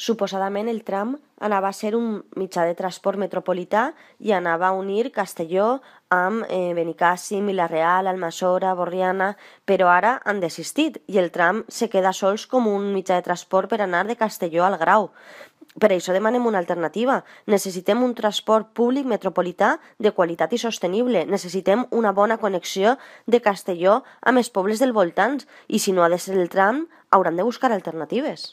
Suposadament el tram anava a ser un mitjà de transport metropolità i anava a unir Castelló amb eh, Benicàssim, Vilareal, Almassora, Borriana, però ara han desistit i el tram se queda sols com un mitjà de transport per anar de Castelló al Grau. Per això demanem una alternativa. Necessitem un transport públic metropolità de qualitat i sostenible. Necessitem una bona connexió de Castelló amb els pobles del voltants i si no ha de ser el tram, hauran de buscar alternatives.